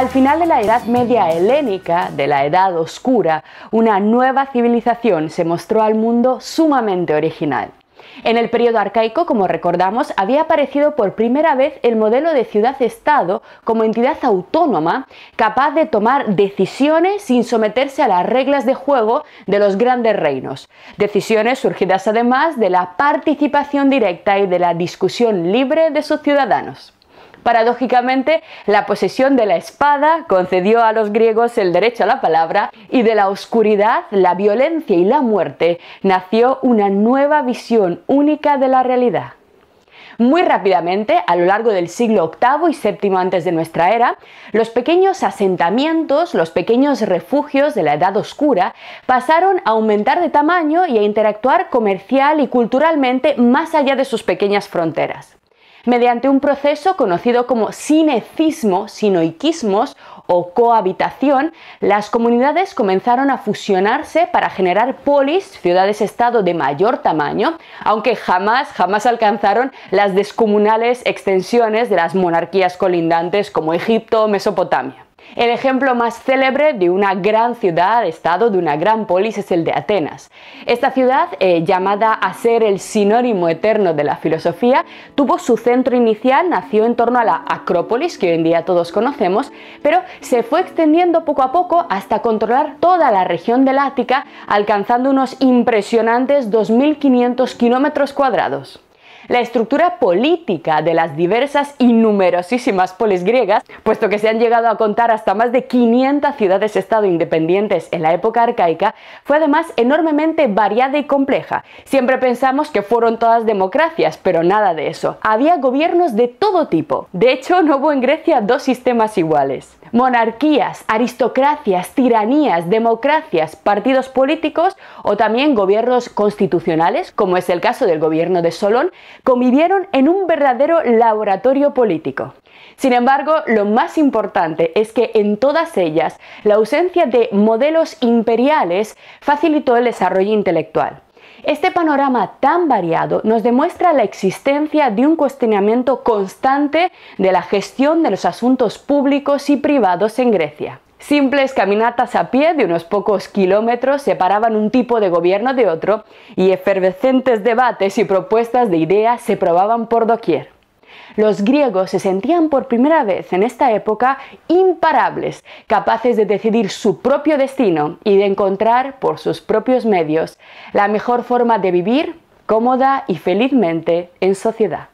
Al final de la Edad Media helénica, de la Edad Oscura, una nueva civilización se mostró al mundo sumamente original. En el Período arcaico, como recordamos, había aparecido por primera vez el modelo de ciudad-estado como entidad autónoma, capaz de tomar decisiones sin someterse a las reglas de juego de los grandes reinos. Decisiones surgidas además de la participación directa y de la discusión libre de sus ciudadanos. Paradójicamente, la posesión de la espada concedió a los griegos el derecho a la palabra y de la oscuridad, la violencia y la muerte nació una nueva visión única de la realidad. Muy rápidamente, a lo largo del siglo VIII y VII antes de nuestra era, los pequeños asentamientos, los pequeños refugios de la Edad Oscura, pasaron a aumentar de tamaño y a interactuar comercial y culturalmente más allá de sus pequeñas fronteras mediante un proceso conocido como sinecismo, sinoiquismos o cohabitación, las comunidades comenzaron a fusionarse para generar polis, ciudades-estado de mayor tamaño, aunque jamás, jamás alcanzaron las descomunales extensiones de las monarquías colindantes como Egipto o Mesopotamia. El ejemplo más célebre de una gran ciudad-estado, de una gran polis, es el de Atenas. Esta ciudad, eh, llamada a ser el sinónimo eterno de la filosofía, tuvo su centro inicial, nació en torno a la Acrópolis, que hoy en día todos conocemos, pero se fue extendiendo poco a poco hasta controlar toda la región del Ática, alcanzando unos impresionantes 2.500 kilómetros cuadrados la estructura política de las diversas y numerosísimas polis griegas, puesto que se han llegado a contar hasta más de 500 ciudades-estado independientes en la época arcaica, fue además enormemente variada y compleja. Siempre pensamos que fueron todas democracias, pero nada de eso. Había gobiernos de todo tipo. De hecho, no hubo en Grecia dos sistemas iguales monarquías, aristocracias, tiranías, democracias, partidos políticos o también gobiernos constitucionales, como es el caso del gobierno de Solón, convivieron en un verdadero laboratorio político. Sin embargo, lo más importante es que en todas ellas la ausencia de modelos imperiales facilitó el desarrollo intelectual. Este panorama tan variado nos demuestra la existencia de un cuestionamiento constante de la gestión de los asuntos públicos y privados en Grecia. Simples caminatas a pie de unos pocos kilómetros separaban un tipo de gobierno de otro y efervescentes debates y propuestas de ideas se probaban por doquier los griegos se sentían por primera vez en esta época imparables, capaces de decidir su propio destino y de encontrar por sus propios medios la mejor forma de vivir cómoda y felizmente en sociedad.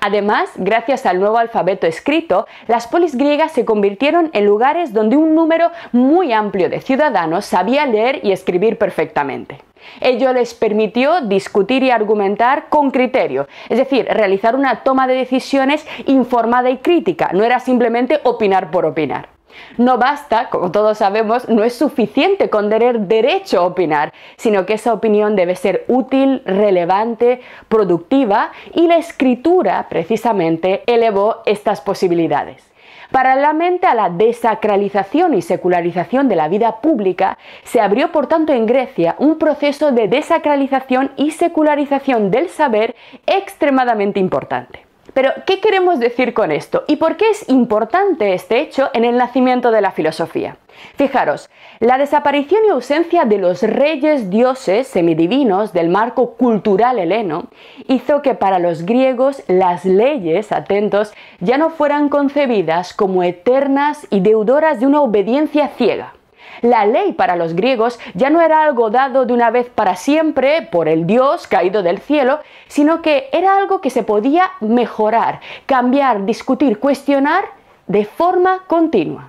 Además, gracias al nuevo alfabeto escrito, las polis griegas se convirtieron en lugares donde un número muy amplio de ciudadanos sabía leer y escribir perfectamente. Ello les permitió discutir y argumentar con criterio, es decir, realizar una toma de decisiones informada y crítica, no era simplemente opinar por opinar. No basta, como todos sabemos, no es suficiente con tener derecho a opinar, sino que esa opinión debe ser útil, relevante, productiva y la escritura precisamente elevó estas posibilidades. Paralelamente a la desacralización y secularización de la vida pública, se abrió por tanto en Grecia un proceso de desacralización y secularización del saber extremadamente importante. Pero, ¿qué queremos decir con esto? ¿Y por qué es importante este hecho en el nacimiento de la filosofía? Fijaros, la desaparición y ausencia de los reyes dioses semidivinos del marco cultural heleno hizo que para los griegos las leyes, atentos, ya no fueran concebidas como eternas y deudoras de una obediencia ciega. La ley para los griegos ya no era algo dado de una vez para siempre por el dios caído del cielo, sino que era algo que se podía mejorar, cambiar, discutir, cuestionar de forma continua.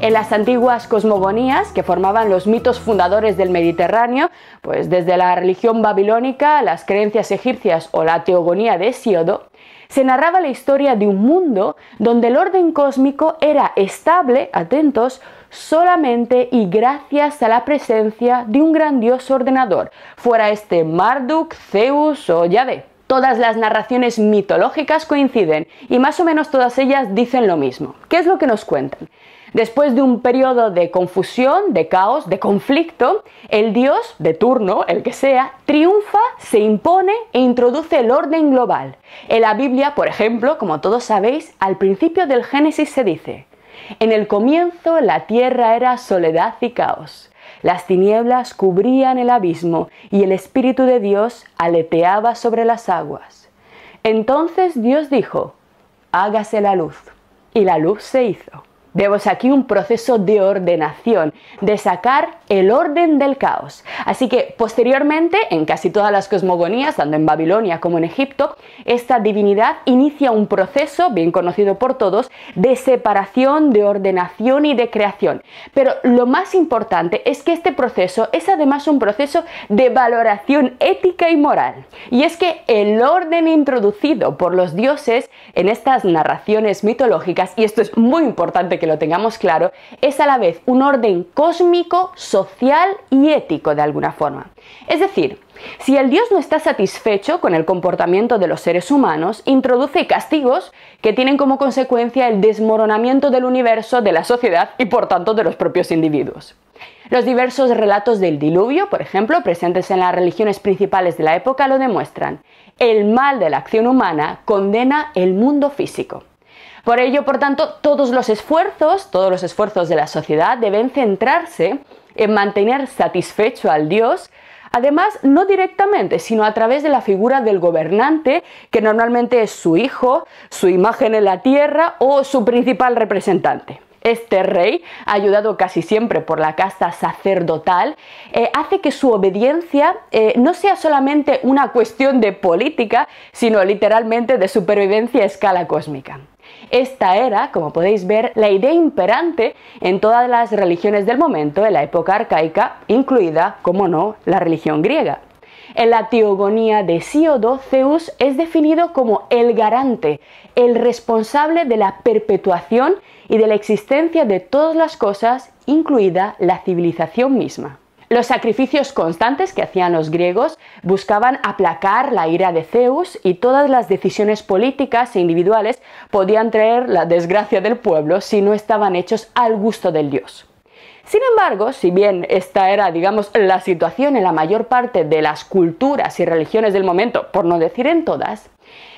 En las antiguas cosmogonías que formaban los mitos fundadores del Mediterráneo, pues desde la religión babilónica, las creencias egipcias o la teogonía de Siodo, se narraba la historia de un mundo donde el orden cósmico era estable, atentos, solamente y gracias a la presencia de un grandioso ordenador, fuera este Marduk, Zeus o Yahvé. Todas las narraciones mitológicas coinciden y más o menos todas ellas dicen lo mismo. ¿Qué es lo que nos cuentan? Después de un periodo de confusión, de caos, de conflicto, el dios, de turno, el que sea, triunfa, se impone e introduce el orden global. En la Biblia, por ejemplo, como todos sabéis, al principio del Génesis se dice, en el comienzo la tierra era soledad y caos. Las tinieblas cubrían el abismo y el Espíritu de Dios aleteaba sobre las aguas. Entonces Dios dijo, hágase la luz. Y la luz se hizo. Vemos aquí un proceso de ordenación, de sacar el orden del caos. Así que posteriormente, en casi todas las cosmogonías, tanto en Babilonia como en Egipto, esta divinidad inicia un proceso, bien conocido por todos, de separación, de ordenación y de creación. Pero lo más importante es que este proceso es además un proceso de valoración ética y moral. Y es que el orden introducido por los dioses en estas narraciones mitológicas, y esto es muy importante que lo tengamos claro, es a la vez un orden cósmico, social y ético de alguna forma. Es decir, si el Dios no está satisfecho con el comportamiento de los seres humanos, introduce castigos que tienen como consecuencia el desmoronamiento del universo, de la sociedad y por tanto de los propios individuos. Los diversos relatos del diluvio, por ejemplo, presentes en las religiones principales de la época, lo demuestran. El mal de la acción humana condena el mundo físico. Por ello, por tanto, todos los esfuerzos, todos los esfuerzos de la sociedad deben centrarse en mantener satisfecho al dios, además no directamente, sino a través de la figura del gobernante, que normalmente es su hijo, su imagen en la tierra o su principal representante. Este rey, ayudado casi siempre por la casta sacerdotal, eh, hace que su obediencia eh, no sea solamente una cuestión de política, sino literalmente de supervivencia a escala cósmica. Esta era, como podéis ver, la idea imperante en todas las religiones del momento, en la época arcaica, incluida, como no, la religión griega. En la teogonía de Siodo, Zeus es definido como el garante, el responsable de la perpetuación y de la existencia de todas las cosas, incluida la civilización misma. Los sacrificios constantes que hacían los griegos buscaban aplacar la ira de Zeus y todas las decisiones políticas e individuales podían traer la desgracia del pueblo si no estaban hechos al gusto del dios. Sin embargo, si bien esta era, digamos, la situación en la mayor parte de las culturas y religiones del momento, por no decir en todas,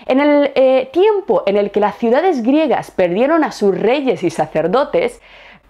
en el eh, tiempo en el que las ciudades griegas perdieron a sus reyes y sacerdotes,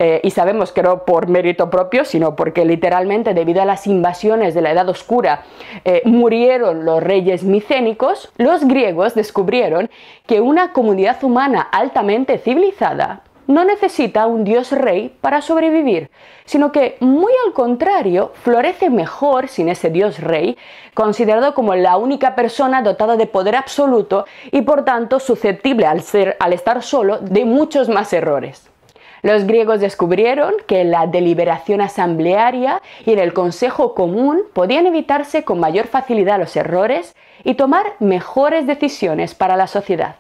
eh, y sabemos que no por mérito propio, sino porque literalmente debido a las invasiones de la Edad Oscura eh, murieron los reyes micénicos, los griegos descubrieron que una comunidad humana altamente civilizada no necesita un dios rey para sobrevivir, sino que, muy al contrario, florece mejor sin ese dios rey, considerado como la única persona dotada de poder absoluto y por tanto susceptible al, ser, al estar solo de muchos más errores. Los griegos descubrieron que en la deliberación asamblearia y en el consejo común podían evitarse con mayor facilidad los errores y tomar mejores decisiones para la sociedad.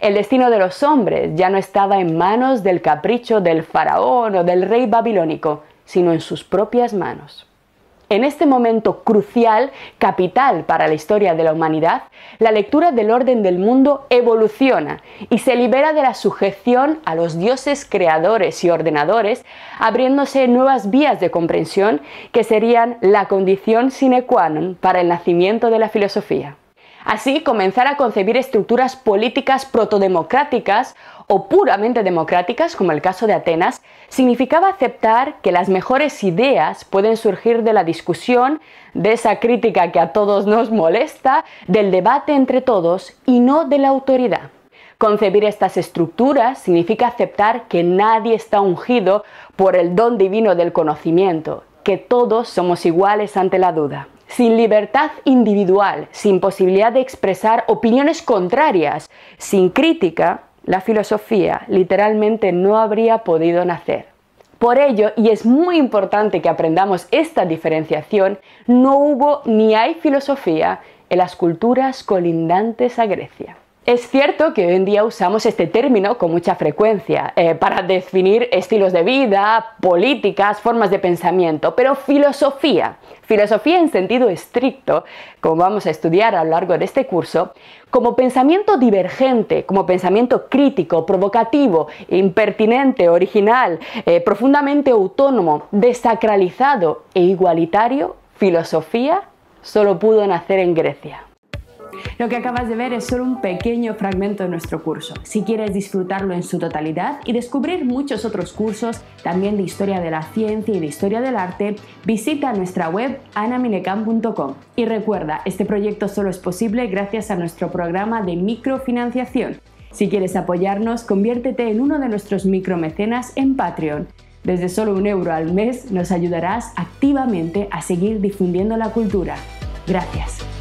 El destino de los hombres ya no estaba en manos del capricho del faraón o del rey babilónico, sino en sus propias manos. En este momento crucial, capital para la historia de la humanidad, la lectura del orden del mundo evoluciona y se libera de la sujeción a los dioses creadores y ordenadores, abriéndose nuevas vías de comprensión que serían la condición sine qua non para el nacimiento de la filosofía. Así, comenzar a concebir estructuras políticas protodemocráticas o puramente democráticas, como el caso de Atenas, significaba aceptar que las mejores ideas pueden surgir de la discusión, de esa crítica que a todos nos molesta, del debate entre todos y no de la autoridad. Concebir estas estructuras significa aceptar que nadie está ungido por el don divino del conocimiento, que todos somos iguales ante la duda sin libertad individual, sin posibilidad de expresar opiniones contrarias, sin crítica, la filosofía literalmente no habría podido nacer. Por ello, y es muy importante que aprendamos esta diferenciación, no hubo ni hay filosofía en las culturas colindantes a Grecia. Es cierto que hoy en día usamos este término con mucha frecuencia eh, para definir estilos de vida, políticas, formas de pensamiento, pero filosofía, filosofía en sentido estricto, como vamos a estudiar a lo largo de este curso, como pensamiento divergente, como pensamiento crítico, provocativo, impertinente, original, eh, profundamente autónomo, desacralizado e igualitario, filosofía solo pudo nacer en Grecia. Lo que acabas de ver es solo un pequeño fragmento de nuestro curso. Si quieres disfrutarlo en su totalidad y descubrir muchos otros cursos, también de historia de la ciencia y de historia del arte, visita nuestra web anamilecam.com. Y recuerda, este proyecto solo es posible gracias a nuestro programa de microfinanciación. Si quieres apoyarnos, conviértete en uno de nuestros micromecenas en Patreon. Desde solo un euro al mes nos ayudarás activamente a seguir difundiendo la cultura. Gracias.